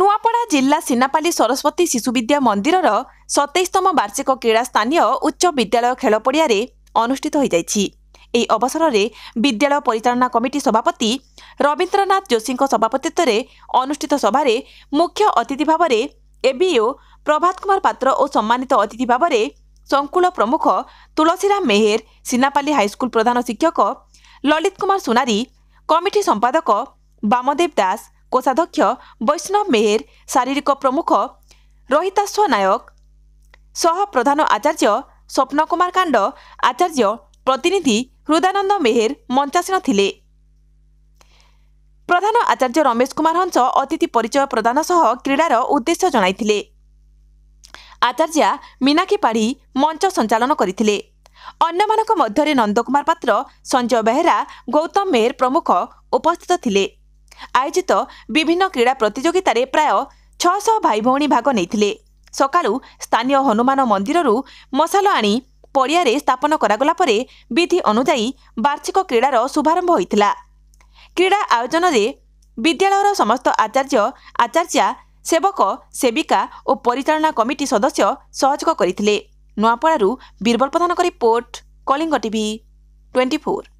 ନୂଆପଡ଼ା ଜିଲ୍ଲା ସିନାପାଲି ସରସ୍ୱତୀ ଶିଶୁବିଦ୍ୟା ମନ୍ଦିରର ସତେଇଶତମ ବାର୍ଷିକ କ୍ରୀଡ଼ା ସ୍ଥାନୀୟ ଉଚ୍ଚ ବିଦ୍ୟାଳୟ ଖେଳ ପଡ଼ିଆରେ ଅନୁଷ୍ଠିତ ହୋଇଯାଇଛି ଏହି ଅବସରରେ ବିଦ୍ୟାଳୟ ପରିଚାଳନା କମିଟି ସଭାପତି ରବୀନ୍ଦ୍ରନାଥ ଯୋଶୀଙ୍କ ସଭାପତିତ୍ୱରେ ଅନୁଷ୍ଠିତ ସଭାରେ ମୁଖ୍ୟ ଅତିଥି ଭାବରେ ଏବିଓ ପ୍ରଭାତ କୁମାର ପାତ୍ର ଓ ସମ୍ମାନିତ ଅତିଥି ଭାବରେ ସଂକୁଳ ପ୍ରମୁଖ ତୁଳସୀରାମ ମେହେର ସିନାପାଲି ହାଇସ୍କୁଲ ପ୍ରଧାନ ଶିକ୍ଷକ ଲଳିତ କୁମାର ସୁନାରୀ କମିଟି ସମ୍ପାଦକ ବାମଦେବ ଦାସ କୋଷାଧ୍ୟକ୍ଷ ବୈଷ୍ଣବ ମେହେର ଶାରୀରିକ ପ୍ରମୁଖ ରୋହିତାଶ୍ୱ ନାୟକ ସହ ପ୍ରଧାନ ଆଚାର୍ଯ୍ୟ ସ୍ୱପ୍ନ କୁମାର କାଣ୍ଡ ଆଚାର୍ଯ୍ୟ ପ୍ରତିନିଧି ହୃଦାନନ୍ଦ ମେହେର ମଞ୍ଚାସୀନ ଥିଲେ ପ୍ରଧାନ ଆଚାର୍ଯ୍ୟ ରମେଶ କୁମାର ହଂସ ଅତିଥି ପରିଚୟ ପ୍ରଦାନ ସହ କ୍ରୀଡ଼ାର ଉଦ୍ଦେଶ୍ୟ ଜଣାଇଥିଲେ ଆଚାର୍ଯ୍ୟା ମୀନାକ୍ଷୀ ପାଢ଼ୀ ମଞ୍ଚ ସଞ୍ଚାଳନ କରିଥିଲେ ଅନ୍ୟମାନଙ୍କ ମଧ୍ୟରେ ନନ୍ଦକୁମାର ପାତ୍ର ସଞ୍ଜୟ ବେହେରା ଗୌତମ ମେହେର ପ୍ରମୁଖ ଉପସ୍ଥିତ ଥିଲେ ଆୟୋଜିତ ବିଭିନ୍ନ କ୍ରୀଡ଼ା ପ୍ରତିଯୋଗିତାରେ ପ୍ରାୟ ଛଅଶହ ଭାଇ ଭଉଣୀ ଭାଗ ନେଇଥିଲେ ସକାଳୁ ସ୍ଥାନୀୟ ହନୁମାନ ମନ୍ଦିରରୁ ମଶାଲ ଆଣି ପଡ଼ିଆରେ ସ୍ଥାପନ କରାଗଲା ପରେ ବିଧି ଅନୁଯାୟୀ ବାର୍ଷିକ କ୍ରୀଡ଼ାର ଶୁଭାରମ୍ଭ ହୋଇଥିଲା କ୍ରୀଡ଼ା ଆୟୋଜନରେ ବିଦ୍ୟାଳୟର ସମସ୍ତ ଆଚାର୍ଯ୍ୟ ଆଚାର୍ଯ୍ୟା ସେବକ ସେବିକା ଓ ପରିଚାଳନା କମିଟି ସଦସ୍ୟ ସହଯୋଗ କରିଥିଲେ ନୂଆପଡ଼ାରୁ ବୀରବଳ ପ୍ରଧାନଙ୍କ report Kalinga TV twenty four